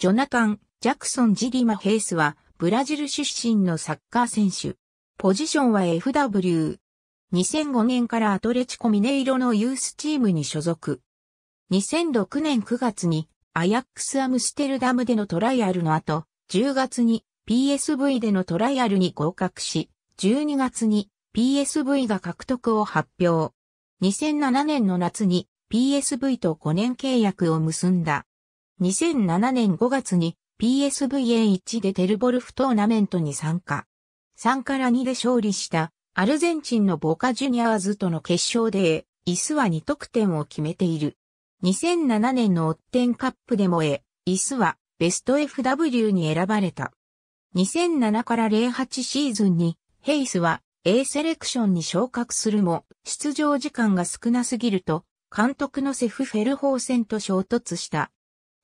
ジョナタン・ジャクソン・ジリマ・ヘイスは、ブラジル出身のサッカー選手。ポジションは FW。2005年からアトレチコミネイロのユースチームに所属。2006年9月にアヤックスアムステルダムでのトライアルの後、10月に PSV でのトライアルに合格し、12月に PSV が獲得を発表。2007年の夏に PSV と5年契約を結んだ。2007年5月に PSVA1 でテルボルフトーナメントに参加。3から2で勝利したアルゼンチンのボカジュニアーズとの決勝で、イスは2得点を決めている。2007年のオッテンカップでもえ、イスはベスト FW に選ばれた。2007から08シーズンにヘイスは A セレクションに昇格するも出場時間が少なすぎると監督のセフ・フェルホーセンと衝突した。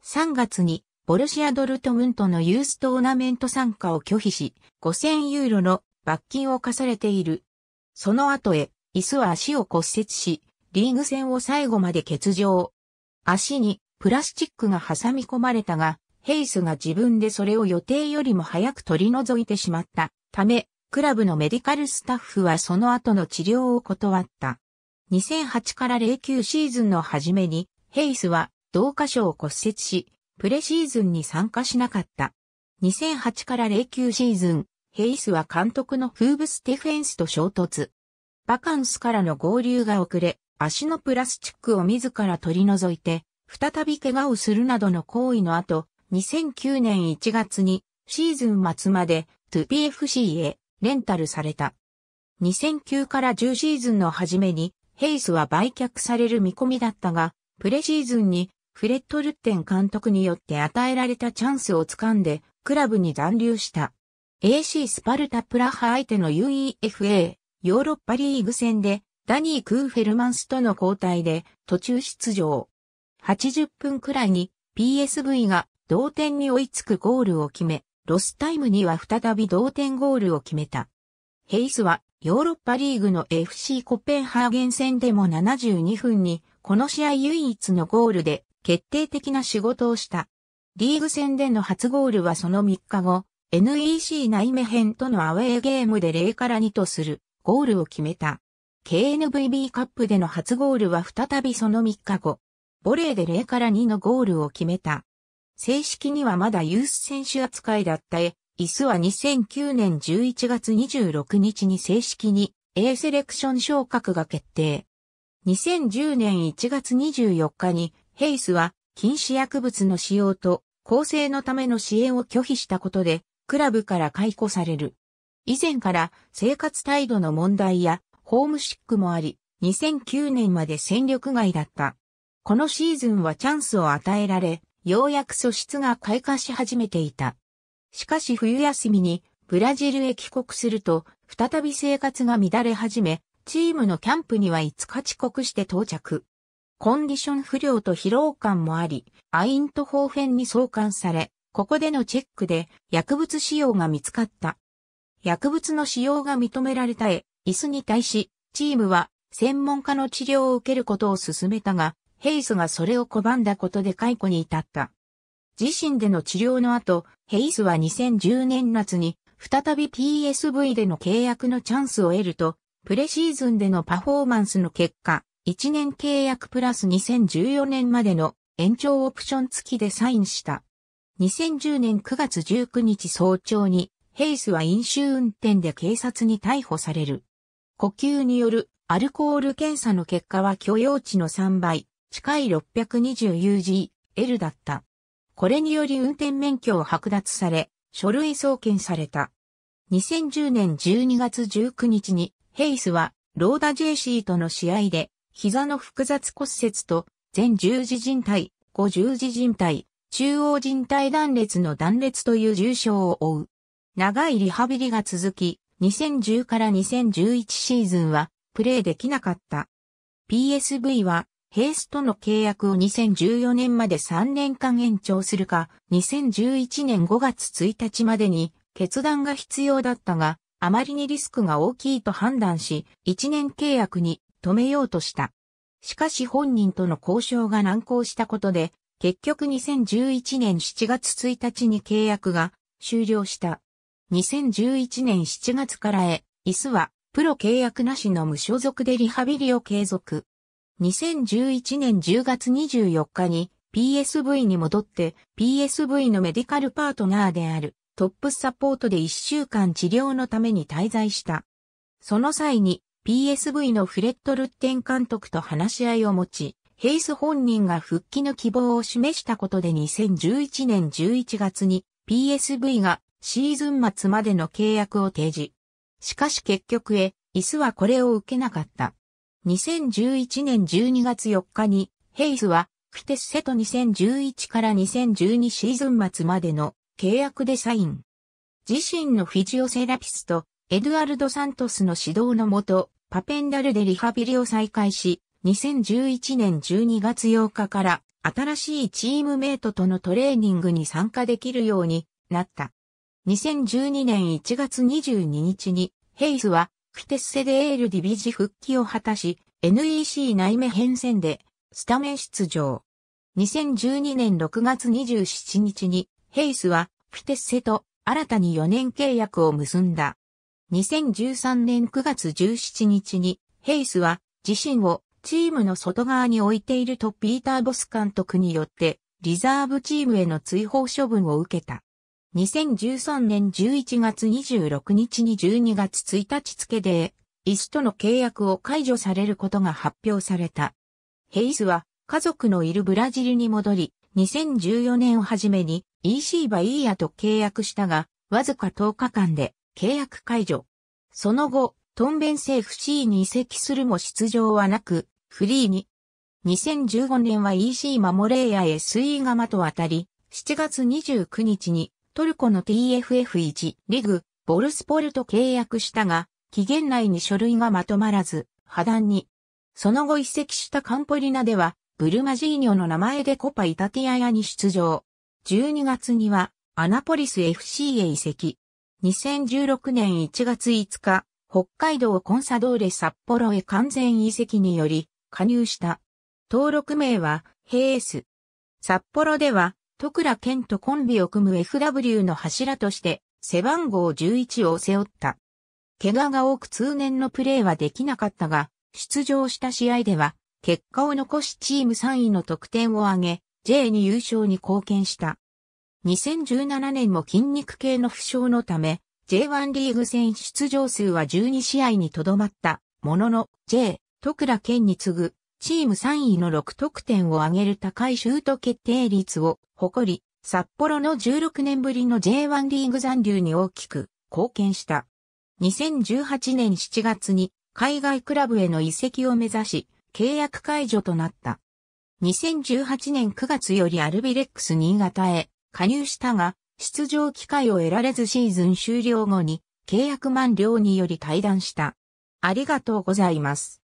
3月にボルシア・ドルトムントのユーストーナメント参加を拒否し、5000ユーロの罰金を課されている。その後へ、椅子は足を骨折し、リーグ戦を最後まで欠場。足にプラスチックが挟み込まれたが、ヘイスが自分でそれを予定よりも早く取り除いてしまったため、クラブのメディカルスタッフはその後の治療を断った。2008から09シーズンの初めに、ヘイスは同箇所を骨折し、プレシーズンに参加しなかった。2008から09シーズン、ヘイスは監督のフーブステフェンスと衝突。バカンスからの合流が遅れ、足のプラスチックを自ら取り除いて、再び怪我をするなどの行為の後、2009年1月にシーズン末まで 2PFC へレンタルされた。2009から10シーズンの初めにヘイスは売却される見込みだったが、プレシーズンにフレット・ルッテン監督によって与えられたチャンスをつかんで、クラブに残留した。AC スパルタプラハ相手の UEFA ヨーロッパリーグ戦でダニー・クーフェルマンスとの交代で途中出場。80分くらいに PSV が同点に追いつくゴールを決め、ロスタイムには再び同点ゴールを決めた。ヘイスはヨーロッパリーグの FC コペンハーゲン戦でも72分にこの試合唯一のゴールで決定的な仕事をした。リーグ戦での初ゴールはその3日後、NEC 内目編とのアウェーゲームで0から2とするゴールを決めた。KNVB カップでの初ゴールは再びその3日後、ボレーで0から2のゴールを決めた。正式にはまだユース選手扱いだったエ、イスは2009年11月26日に正式に A セレクション昇格が決定。2010年1月24日にヘイスは禁止薬物の使用と構成のための支援を拒否したことで、クラブから解雇される。以前から生活態度の問題やホームシックもあり、2009年まで戦力外だった。このシーズンはチャンスを与えられ、ようやく素質が開花し始めていた。しかし冬休みにブラジルへ帰国すると、再び生活が乱れ始め、チームのキャンプには5日遅刻して到着。コンディション不良と疲労感もあり、アイントホーフェンに送還され、ここでのチェックで薬物使用が見つかった。薬物の使用が認められたエイスに対し、チームは専門家の治療を受けることを勧めたが、ヘイスがそれを拒んだことで解雇に至った。自身での治療の後、ヘイスは2010年夏に再び PSV での契約のチャンスを得ると、プレシーズンでのパフォーマンスの結果、1年契約プラス2014年までの延長オプション付きでサインした。2010年9月19日早朝に、ヘイスは飲酒運転で警察に逮捕される。呼吸によるアルコール検査の結果は許容値の3倍、近い 620UGL だった。これにより運転免許を剥奪され、書類送検された。2010年12月19日に、ヘイスは、ローダジェイシーとの試合で、膝の複雑骨折と、前十字靭帯、後十字靭帯、中央靭帯断裂の断裂という重傷を負う。長いリハビリが続き、2010から2011シーズンはプレーできなかった。PSV はヘイスとの契約を2014年まで3年間延長するか、2011年5月1日までに決断が必要だったが、あまりにリスクが大きいと判断し、1年契約に止めようとした。しかし本人との交渉が難航したことで、結局2011年7月1日に契約が終了した。2011年7月からへ、椅子はプロ契約なしの無所属でリハビリを継続。2011年10月24日に PSV に戻って PSV のメディカルパートナーであるトップサポートで1週間治療のために滞在した。その際に PSV のフレット・ルッテン監督と話し合いを持ち、ヘイス本人が復帰の希望を示したことで2011年11月に PSV がシーズン末までの契約を提示。しかし結局へ、椅子はこれを受けなかった。2011年12月4日に、ヘイスは、フィテスセと2011から2012シーズン末までの契約でサイン。自身のフィジオセラピスト、エドアルド・サントスの指導のもと、パペンダルでリハビリを再開し、2011年12月8日から新しいチームメイトとのトレーニングに参加できるようになった。2012年1月22日にヘイスはフィテッセでエールディビジ復帰を果たし、NEC 内目編戦でスタメン出場。2012年6月27日にヘイスはフィテッセと新たに4年契約を結んだ。2013年9月17日に、ヘイスは自身をチームの外側に置いているとピーター・ボス監督によって、リザーブチームへの追放処分を受けた。2013年11月26日に12月1日付で、イスとの契約を解除されることが発表された。ヘイスは家族のいるブラジルに戻り、2014年をはじめに EC バイーヤと契約したが、わずか10日間で契約解除。その後、トンベン FC に移籍するも出場はなく、フリーに。2015年は EC マモレーヤ SE ガマと渡り、7月29日にトルコの TFF1 リグ、ボルスポルと契約したが、期限内に書類がまとまらず、破談に。その後移籍したカンポリナでは、ブルマジーニョの名前でコパイタティアヤに出場。12月には、アナポリス FC へ移籍。2016年1月5日、北海道コンサドーレ札幌へ完全移籍により加入した。登録名はヘース。札幌では、徳良健とコンビを組む FW の柱として背番号11を背負った。怪我が多く通年のプレーはできなかったが、出場した試合では、結果を残しチーム3位の得点を挙げ、J に優勝に貢献した。2017年も筋肉系の負傷のため、J1 リーグ戦出場数は12試合にとどまったものの、J、徳良健に次ぐ、チーム3位の6得点を挙げる高いシュート決定率を誇り、札幌の16年ぶりの J1 リーグ残留に大きく貢献した。2018年7月に海外クラブへの移籍を目指し、契約解除となった。2018年9月よりアルビレックス新潟へ加入したが、出場機会を得られずシーズン終了後に契約満了により退団した。ありがとうございます。